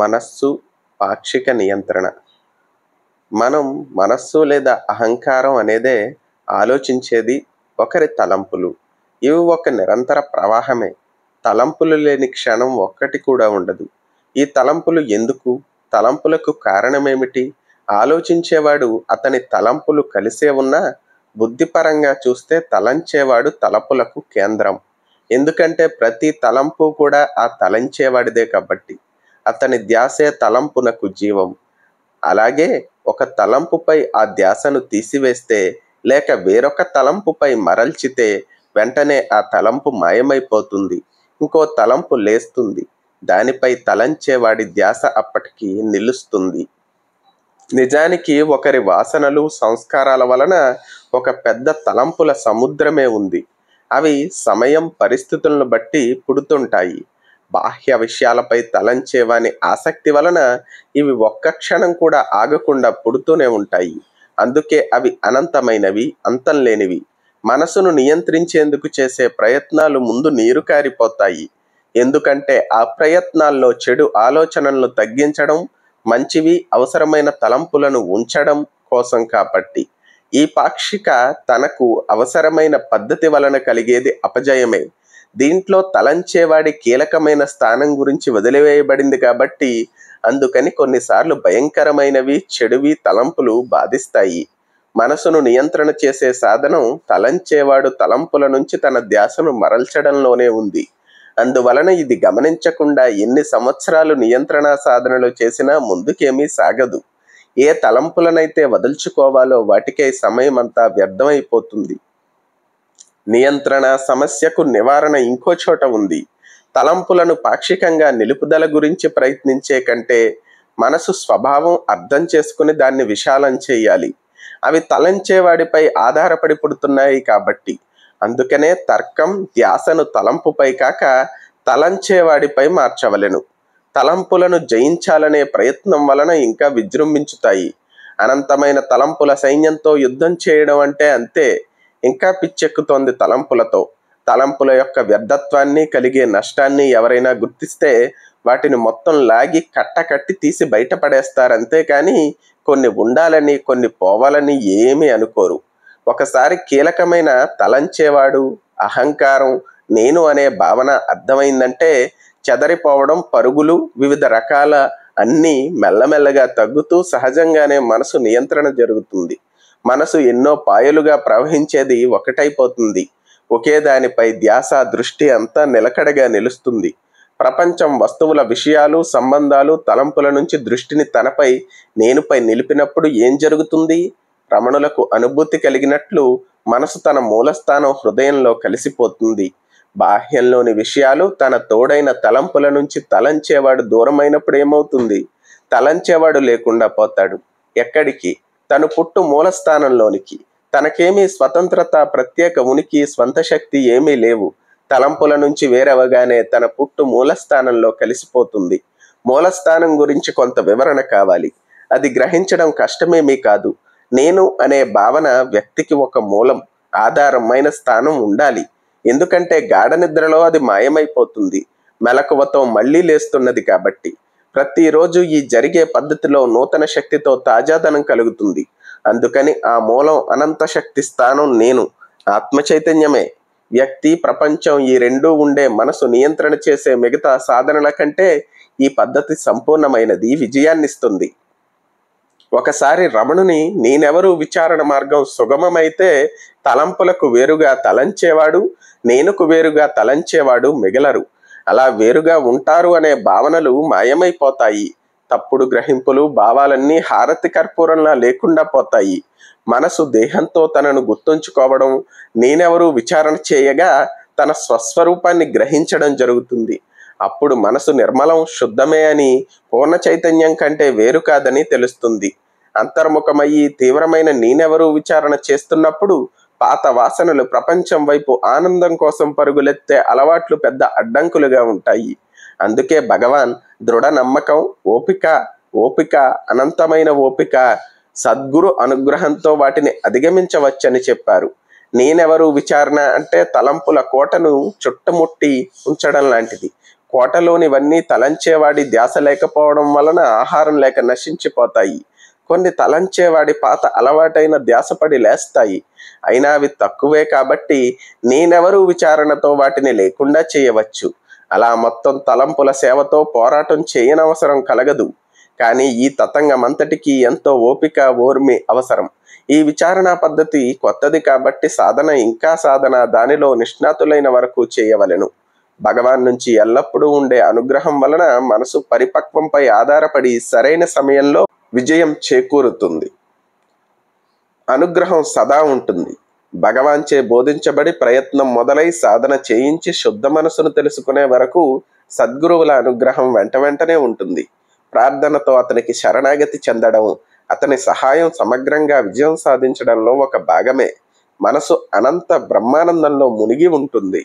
మనస్సు పాక్షిక నియంత్రణ మనం మనస్సు లేదా అహంకారం అనేదే ఆలోచించేది ఒకరి తలంపులు ఇవి ఒక నిరంతర ప్రవాహమే తలంపులు లేని క్షణం ఒక్కటి కూడా ఉండదు ఈ తలంపులు ఎందుకు తలంపులకు కారణమేమిటి ఆలోచించేవాడు అతని తలంపులు కలిసే ఉన్నా బుద్ధిపరంగా చూస్తే తలంచేవాడు తలపులకు కేంద్రం ఎందుకంటే ప్రతి తలంపు కూడా ఆ తలంచేవాడిదే కాబట్టి అతని ధ్యాసే తలంపునకు జీవం అలాగే ఒక తలంపుపై ఆ ధ్యాసను తీసివేస్తే లేక వేరొక తలంపుపై మరల్చితే వెంటనే ఆ తలంపు మాయమైపోతుంది ఇంకో తలంపు లేస్తుంది దానిపై తలంచేవాడి ధ్యాస అప్పటికి నిలుస్తుంది నిజానికి ఒకరి వాసనలు సంస్కారాల వలన ఒక పెద్ద తలంపుల సముద్రమే ఉంది అవి సమయం పరిస్థితులను బట్టి పుడుతుంటాయి బాహ్య విషయాలపై తలంచే ఆసక్తి వలన ఇవి ఒక్క క్షణం కూడా ఆగకుండా పుడుతూనే ఉంటాయి అందుకే అవి అనంతమైనవి అంతం లేనివి మనసును నియంత్రించేందుకు చేసే ప్రయత్నాలు ముందు నీరు కారిపోతాయి ఎందుకంటే ఆ ప్రయత్నాల్లో చెడు ఆలోచనలను తగ్గించడం మంచివి అవసరమైన తలంపులను ఉంచడం కోసం కాబట్టి ఈ పాక్షిక తనకు అవసరమైన పద్ధతి వలన కలిగేది అపజయమే దీంట్లో తలంచేవాడి కీలకమైన స్థానం గురించి వదిలివేయబడింది కాబట్టి అందుకని కొన్నిసార్లు భయంకరమైనవి చెడువి తలంపులు బాధిస్తాయి మనసును నియంత్రణ చేసే సాధనం తలంచేవాడు తలంపుల నుంచి తన ధ్యాసను మరల్చడంలోనే ఉంది అందువలన ఇది గమనించకుండా ఎన్ని సంవత్సరాలు నియంత్రణ సాధనలు చేసినా ముందుకేమీ సాగదు ఏ తలంపులనైతే వదుల్చుకోవాలో వాటికే సమయం అంతా వ్యర్థమైపోతుంది నియంత్రణ సమస్యకు నివారణ ఇంకో చోట ఉంది తలంపులను పాక్షికంగా నిలుపుదల గురించి ప్రయత్నించే కంటే మనసు స్వభావం అర్థం చేసుకుని దాన్ని విశాలం చేయాలి అవి తలంచేవాడిపై ఆధారపడి పుడుతున్నాయి కాబట్టి అందుకనే తర్కం ధ్యాసను తలంపుపై కాక తలంచేవాడిపై మార్చవలెను తలంపులను జయించాలనే ప్రయత్నం వలన ఇంకా విజృంభించుతాయి అనంతమైన తలంపుల సైన్యంతో యుద్ధం చేయడం అంటే అంతే ఇంకా పిచ్చెక్కుతోంది తలంపులతో తలంపుల యొక్క వ్యర్థత్వాన్ని కలిగే నష్టాన్ని ఎవరైనా గుర్తిస్తే వాటిని మొత్తం లాగి కట్టకట్టి తీసి బయటపడేస్తారంతే కానీ కొన్ని ఉండాలని కొన్ని పోవాలని ఏమీ అనుకోరు ఒకసారి కీలకమైన తలంచేవాడు అహంకారం నేను అనే భావన అర్థమైందంటే చెదరిపోవడం పరుగులు వివిధ రకాల అన్నీ మెల్లమెల్లగా తగ్గుతూ సహజంగానే మనసు నియంత్రణ జరుగుతుంది మనసు ఎన్నో పాయలుగా ప్రవహించేది ఒకటైపోతుంది ఒకే దానిపై ధ్యాస దృష్టి అంతా నిలకడగా నిలుస్తుంది ప్రపంచం వస్తువుల విషయాలు సంబంధాలు తలంపుల నుంచి దృష్టిని తనపై నేనుపై నిలిపినప్పుడు ఏం జరుగుతుంది రమణులకు అనుభూతి కలిగినట్లు మనసు తన మూలస్థానం హృదయంలో కలిసిపోతుంది బాహ్యంలోని విషయాలు తన తోడైన తలంపుల నుంచి తలంచేవాడు దూరమైనప్పుడు ఏమవుతుంది తలంచేవాడు లేకుండా పోతాడు ఎక్కడికి తను పుట్టు మూలస్థానంలోనికి తనకేమీ స్వతంత్రత ప్రత్యేక ఉనికి స్వంత శక్తి ఏమీ లేవు తలంపుల నుంచి వేరవగానే తన పుట్టు మూలస్థానంలో కలిసిపోతుంది మూలస్థానం గురించి కొంత వివరణ కావాలి అది గ్రహించడం కష్టమేమీ కాదు నేను అనే భావన వ్యక్తికి ఒక మూలం ఆధారమైన స్థానం ఉండాలి ఎందుకంటే గాఢ నిద్రలో అది మాయమైపోతుంది మెలకువతో మళ్ళీ లేస్తున్నది కాబట్టి ప్రతిరోజు ఈ జరిగే పద్ధతిలో నూతన శక్తితో తాజాదనం కలుగుతుంది అందుకని ఆ మూలం అనంత శక్తి స్థానం నేను ఆత్మ చైతన్యమే వ్యక్తి ప్రపంచం ఈ రెండూ ఉండే మనసు నియంత్రణ చేసే మిగతా సాధనల కంటే ఈ పద్ధతి సంపూర్ణమైనది విజయాన్నిస్తుంది ఒకసారి రమణుని నేనెవరు విచారణ మార్గం సుగమమైతే తలంపులకు వేరుగా తలంచేవాడు నేనుకు వేరుగా తలంచేవాడు మిగలరు అలా వేరుగా ఉంటారు అనే భావనలు మాయమైపోతాయి తప్పుడు గ్రహింపులు భావాలన్నీ హారతి కర్పూరంలా లేకుండా పోతాయి మనసు దేహంతో తనను గుర్తుంచుకోవడం నేనెవరు విచారణ చేయగా తన స్వస్వరూపాన్ని గ్రహించడం జరుగుతుంది అప్పుడు మనసు నిర్మలం శుద్ధమే అని పూర్ణ చైతన్యం కంటే వేరు కాదని తెలుస్తుంది అంతర్ముఖమయ్యి తీవ్రమైన నేనెవరు విచారణ చేస్తున్నప్పుడు పాత వాసనలు ప్రపంచం వైపు ఆనందం కోసం పరుగులెత్తే అలవాట్లు పెద్ద అడ్డంకులుగా ఉంటాయి అందుకే భగవాన్ దృఢ నమ్మకం ఓపిక ఓపిక అనంతమైన ఓపిక సద్గురు అనుగ్రహంతో వాటిని అధిగమించవచ్చని చెప్పారు నేనెవరు విచారణ అంటే తలంపుల కోటను చుట్టుముట్టి ఉంచడం లాంటిది కోటలోనివన్నీ తలంచేవాడి ధ్యాస లేకపోవడం వలన ఆహారం లేక నశించిపోతాయి కొన్ని తలంచేవాడి పాత అలవాటైన ధ్యాసపడి లేస్తాయి అయినా అవి తక్కువే కాబట్టి నేనెవరూ విచారణతో వాటిని లేకుండా చేయవచ్చు అలా మొత్తం తలంపుల సేవతో పోరాటం చేయనవసరం కలగదు కానీ ఈ తతంగమంతటికీ ఎంతో ఓపిక ఓర్మి అవసరం ఈ విచారణ పద్ధతి కొత్తది కాబట్టి సాధన ఇంకా సాధన దానిలో నిష్ణాతులైన వరకు చేయవలెను భగవాన్ నుంచి ఎల్లప్పుడూ ఉండే అనుగ్రహం వలన మనసు పరిపక్వంపై ఆధారపడి సరైన సమయంలో విజయం చేకూరుతుంది అనుగ్రహం సదా ఉంటుంది భగవాన్చే బోధించబడి ప్రయత్నం మొదలై సాధన చేయించి శుద్ధ మనసును తెలుసుకునే వరకు సద్గురువుల అనుగ్రహం వెంట వెంటనే ఉంటుంది ప్రార్థనతో అతనికి శరణాగతి చెందడం అతని సహాయం సమగ్రంగా విజయం సాధించడంలో ఒక భాగమే మనసు అనంత బ్రహ్మానందంలో మునిగి ఉంటుంది